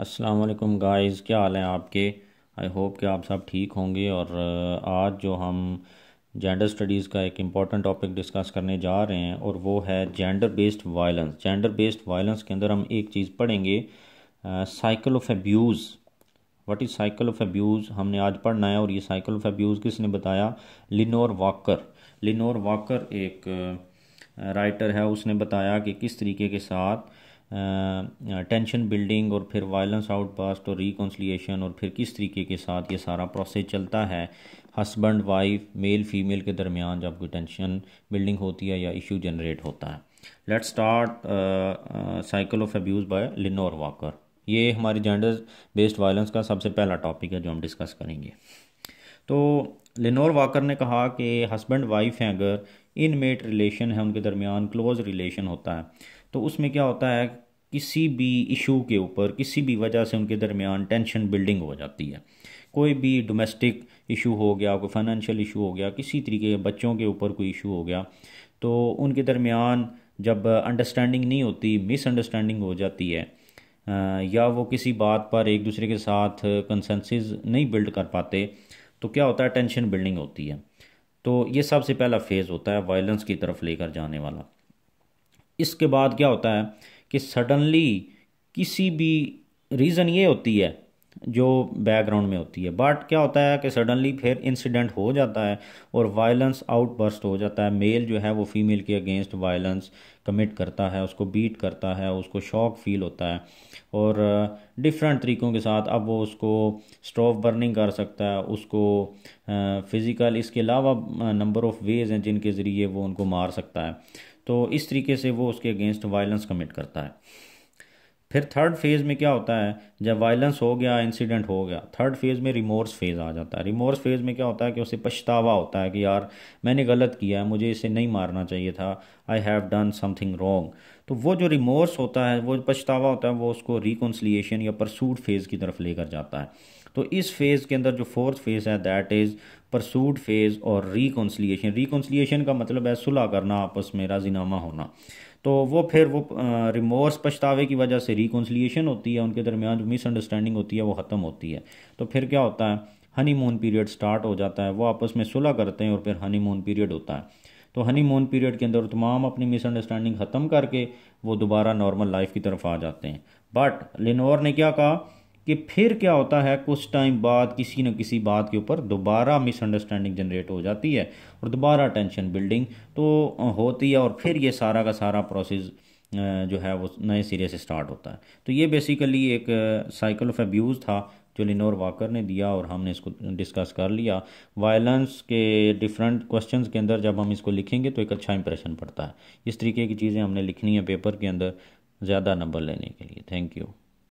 अस्सलाम गाइस क्या हाल है आपके आई होप कि आप सब ठीक होंगे और आज जो हम जेंडर स्टडीज़ का एक इम्पॉर्टेंट टॉपिक डिस्कस करने जा रहे हैं और वो है gender based violence gender based violence के अंदर हम एक चीज़ पढ़ेंगे cycle of abuse what is cycle of abuse हमने आज पढ़ना है और ये साइकिल ऑफ एब्यूज़ किसने बताया लिनोर वाकर लिनोर वाकर एक राइटर है उसने बताया कि किस तरीके के साथ टेंशन बिल्डिंग और फिर वायलेंस आउटबास्ट और रिकॉन्सलिएशन और फिर किस तरीके के साथ ये सारा प्रोसेस चलता है हस्बैंड वाइफ मेल फीमेल के दरमियान जब कोई टेंशन बिल्डिंग होती है या इशू जनरेट होता है let start cycle of abuse by Lenore Walker ये हमारी जेंडर बेस्ड वायलेंस का सबसे पहला टॉपिक है जो हम डिस्कस करेंगे तो लेनोर वाकर ने कहा कि हस्बैंड वाइफ हैं अगर इनमेट रिलेशन है उनके दरमियान क्लोज रिलेशन होता है तो उसमें क्या होता है किसी भी इशू के ऊपर किसी भी वजह से उनके दरमियान टेंशन बिल्डिंग हो जाती है कोई भी डोमेस्टिक इशू हो गया कोई फाइनेंशियल इशू हो गया किसी तरीके के बच्चों के ऊपर कोई इशू हो गया तो उनके दरमियान जब अंडरस्टैंडिंग नहीं होती मिसअंडरस्टैंडिंग हो जाती है या वो किसी बात पर एक दूसरे के साथ कंसेंसिस नहीं बिल्ड कर पाते तो क्या होता है टेंशन बिल्डिंग होती है तो ये सबसे पहला फेज़ होता है वायलेंस की तरफ लेकर जाने वाला इसके बाद क्या होता है कि सडनली किसी भी रीज़न ये होती है जो बैकग्राउंड में होती है बट क्या होता है कि सडनली फिर इंसिडेंट हो जाता है और वायलेंस आउटबर्स्ट हो जाता है मेल जो है वो फीमेल के अगेंस्ट वायलेंस कमिट करता है उसको बीट करता है उसको शॉक फील होता है और डिफरेंट uh, तरीक़ों के साथ अब वो उसको स्टोव बर्निंग कर सकता है उसको फिज़िकल uh, इसके अलावा नंबर ऑफ़ वेज़ हैं जिनके ज़रिए वो उनको मार सकता है तो इस तरीके से वो उसके अगेंस्ट वायलेंस कमिट करता है फिर थर्ड फेज़ में क्या होता है जब वायलेंस हो गया इंसिडेंट हो गया थर्ड फेज़ में रिमोर्स फेज़ आ जाता है रिमोर्स फेज़ में क्या होता है कि उसे पछतावा होता है कि यार मैंने गलत किया है मुझे इसे नहीं मारना चाहिए था I have done something wrong तो वो जो रिमोर्स होता है वो पछतावा होता है वो उसको रिकन्सलिएशन या परसूट फेज़ की तरफ लेकर जाता है तो इस फेज़ के अंदर जो फोर्थ फेज़ है दैट इज़ परसूट फेज़ और रिकन्सलिएशन रिकन्सलिएशन का मतलब है सुलह करना आपस में राजीनामा होना तो वो फिर वो रिमोर्स पछतावे की वजह से रिकन्सिलियेशन होती है उनके दरमियान जो मिसअंडरस्टैंडिंग होती है वो ख़त्म होती है तो फिर क्या होता है हनीमून पीरियड स्टार्ट हो जाता है वो आपस में सुलह करते हैं और फिर हनीमून पीरियड होता है तो हनीमून पीरियड के अंदर तमाम अपनी मिसअंडरस्टैंडिंग ख़त्म करके वो दोबारा नॉर्मल लाइफ की तरफ आ जाते हैं बट लिनोर ने क्या कहा कि फिर क्या होता है कुछ टाइम बाद किसी न किसी बात के ऊपर दोबारा मिसअंडरस्टैंडिंग जनरेट हो जाती है और दोबारा टेंशन बिल्डिंग तो होती है और फिर ये सारा का सारा प्रोसेस जो है वो नए सिरे से स्टार्ट होता है तो ये बेसिकली एक साइकिल ऑफ अब्यूज़ था जो लिनोर वाकर ने दिया और हमने इसको डिस्कस कर लिया वायलेंस के डिफरेंट क्वेश्चंस के अंदर जब हम इसको लिखेंगे तो एक अच्छा इंप्रेशन पड़ता है इस तरीके की चीज़ें हमने लिखनी है पेपर के अंदर ज़्यादा नंबर लेने के लिए थैंक यू